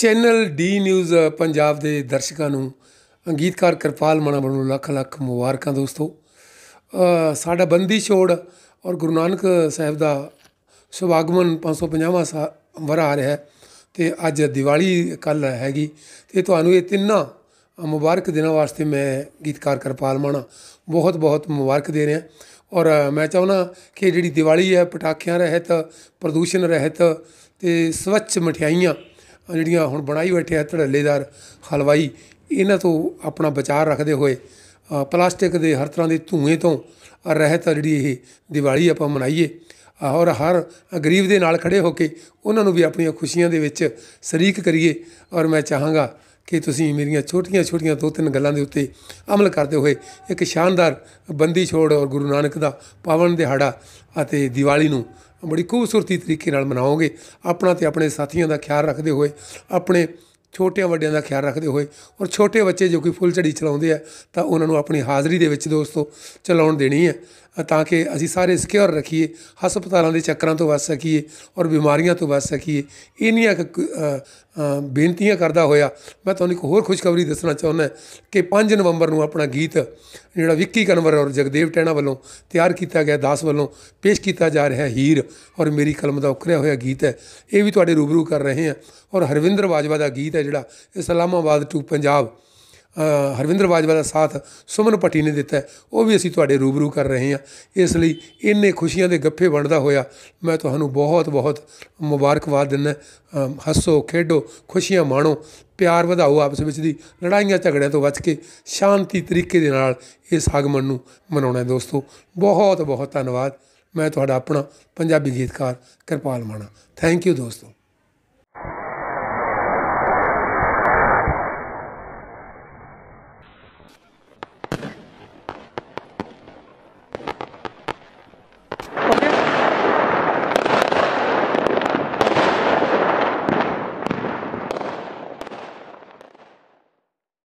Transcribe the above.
channel D news Punjab ਦੇ ਦਰਸ਼ਕਾਂ ਨੂੰ ਅੰਗੀਤਕਾਰ ਕਿਰਪਾਲ ਮਾਣਾ ਵੱਲੋਂ ਲੱਖ ਲੱਖ ਮੁਬਾਰਕਾਂ ਦੋਸਤੋ ਸਾਡਾ ਬੰਦੀ ਛੋੜ ਔਰ ਗੁਰੂ ਨਾਨਕ ਸਾਹਿਬ ਦਾ ਸੁਭਾਗਮਨ 550ਵਾਂ ਵਰ ਆ ਰਿਹਾ ਤੇ ਅੱਜ ਦੀਵਾਲੀ ਕੱਲ ਹੈਗੀ ਤੇ ਤੁਹਾਨੂੰ ਇਹ ਤਿੰਨਾਂ ਮੁਬਾਰਕ ਦਿਨਾਂ ਵਾਸਤੇ ਮੈਂ ਗੀਤਕਾਰ ਕਿਰਪਾਲ ਮਣਾ ਬਹੁਤ ਬਹੁਤ ਮੁਬਾਰਕ ਦੇ ਰਿਹਾ ਔਰ ਮੈਂ ਚਾਹੁੰਦਾ ਕਿ ਜਿਹੜੀ ਦੀਵਾਲੀ ਹੈ ਪਟਾਕਿਆਂ ਰਹਿਤ ਪ੍ਰਦੂਸ਼ਣ ਰਹਿਤ ਤੇ ਸਵੱਛ ਮਠਿਆਈਆਂ ਜਿਹੜੀਆਂ ਹੁਣ ਬਣਾਈ ਬੈਠੇ ਆ ਧੜੱਲੇਦਾਰ ਹਲਵਾਈ ਇਹਨਾਂ ਤੋਂ ਆਪਣਾ ਵਿਚਾਰ ਰੱਖਦੇ ਹੋਏ ਪਲਾਸਟਿਕ ਦੇ ਹਰ ਤਰ੍ਹਾਂ ਦੇ ਧੂਏ ਤੋਂ ਰਹਿਤ ਜਿਹੜੀ ਇਹ ਦੀਵਾਲੀ ਆਪਾਂ ਮਨਾਈਏ ਔਰ ਹਰ ਗਰੀਬ ਦੇ ਨਾਲ ਖੜੇ ਹੋ ਕੇ ਉਹਨਾਂ ਨੂੰ ਵੀ ਆਪਣੀਆਂ ਖੁਸ਼ੀਆਂ ਦੇ ਵਿੱਚ ਸ਼ਰੀਕ ਕਰੀਏ ਔਰ ਮੈਂ ਚਾਹਾਂਗਾ ਕਿ ਤੁਸੀਂ ਮੇਰੀਆਂ ਛੋਟੀਆਂ-ਛੋਟੀਆਂ ਦੋ ਤਿੰਨ ਗੱਲਾਂ ਦੇ ਉੱਤੇ ਅਮਲ ਕਰਦੇ ਹੋਏ ਇੱਕ ਸ਼ਾਨਦਾਰ ਬੰਦੀ ਛੋੜ ਔਰ ਗੁਰੂ ਨਾਨਕ ਦਾ ਪਾਵਨ ਦਿਹਾੜਾ ਅਤੇ ਦੀਵਾਲੀ ਨੂੰ ਬੜੀ ਖੂਬਸੂਰਤੀ ਤਰੀਕੇ ਨਾਲ ਮਨਾਓਗੇ ਆਪਣਾ ਤੇ ਆਪਣੇ ਸਾਥੀਆਂ ਦਾ ਖਿਆਲ ਰੱਖਦੇ ਹੋਏ ਆਪਣੇ ਛੋਟਿਆਂ ਵੱਡਿਆਂ ਦਾ ਖਿਆਲ ਰੱਖਦੇ ਹੋਏ ਔਰ ਛੋਟੇ ਬੱਚੇ ਜੋ ਕਿ ਫੁੱਲ ਚੜੀ ਚਲਾਉਂਦੇ ਆ ਤਾਂ ਉਹਨਾਂ ਨੂੰ ਆਪਣੀ ਹਾਜ਼ਰੀ ਦੇ ਵਿੱਚ ਦੋਸਤੋ ਚਲਾਉਣ ਦੇਣੀ ਹੈ ਤਾਂ ਕਿ ਅਸੀਂ ਸਾਰੇ ਸਿਕਿਉਰ ਰੱਖੀਏ ਹਸਪਤਾਲਾਂ ਦੇ ਚੱਕਰਾਂ ਤੋਂ ਬਚ ਸਕੀਏ ਔਰ ਬਿਮਾਰੀਆਂ ਤੋਂ ਬਚ ਸਕੀਏ ਇੰਨੀਆਂ ਬੇਨਤੀਆਂ ਕਰਦਾ ਹੋਇਆ ਮੈਂ ਤੁਹਾਨੂੰ ਇੱਕ ਹੋਰ ਖੁਸ਼ਖਬਰੀ ਦੱਸਣਾ ਚਾਹੁੰਦਾ ਕਿ 5 ਨਵੰਬਰ ਨੂੰ ਆਪਣਾ ਗੀਤ ਜਿਹੜਾ ਵਿੱਕੀ ਕਨਵਰ ਔਰ ਜਗਦੇਵ ਟੈਣਾ ਵੱਲੋਂ ਤਿਆਰ ਕੀਤਾ ਗਿਆ ਦਾਸ ਵੱਲੋਂ ਪੇਸ਼ ਕੀਤਾ ਜਾ ਰਿਹਾ ਹੈ ਹੀਰ ਔਰ ਮੇਰੀ ਕਲਮ ਦਾ ਉਕਰਿਆ ਹੋਇਆ ਗੀਤ ਹੈ ਇਹ ਵੀ ਤੁਹਾਡੇ ਰੂਬਰੂ ਕਰ ਰਹੇ ਹਾਂ ਔਰ ਹਰਵਿੰਦਰ ਬਾਜਵਾ ਦਾ ਗੀਤ ਹੈ ਜਿਹੜਾ ਇਸਲਾਮਾਬਾਦ ਟੂ ਪੰਜਾਬ ਹਰਵਿੰਦਰ ਬਾਜਵਾ ਦਾ ਸਾਥ ਸੁਮਨ ਪੱਟੀ ਨੇ ਦਿੱਤਾ ਉਹ ਵੀ ਅਸੀਂ ਤੁਹਾਡੇ ਰੂਬਰੂ ਕਰ ਰਹੇ ਹਾਂ ਇਸ ਲਈ ਇੰਨੇ ਖੁਸ਼ੀਆਂ ਦੇ ਗੱਫੇ ਵੰਡਦਾ ਹੋਇਆ ਮੈਂ ਤੁਹਾਨੂੰ ਬਹੁਤ ਬਹੁਤ ਮੁਬਾਰਕਬਾਦ ਦਿੰਦਾ ਹੱਸੋ ਖੇਡੋ ਖੁਸ਼ੀਆਂ ਮਾਣੋ ਪਿਆਰ ਵਧਾਓ ਆਪਸ ਵਿੱਚ ਦੀ ਲੜਾਈਆਂ ਝਗੜਿਆਂ ਤੋਂ ਬਚ ਕੇ ਸ਼ਾਂਤੀ ਤਰੀਕੇ ਦੇ ਨਾਲ ਇਸ ਆਗਮਨ ਨੂੰ ਮਨਾਉਣਾ ਹੈ ਦੋਸਤੋ ਬਹੁਤ ਬਹੁਤ ਧੰਨਵਾਦ ਮੈਂ ਤੁਹਾਡਾ ਆਪਣਾ ਪੰਜਾਬੀ ਗੀਤਕਾਰ ਕਿਰਪਾਲ ਮਾਣਾ ਥੈਂਕ ਯੂ ਦੋਸਤੋ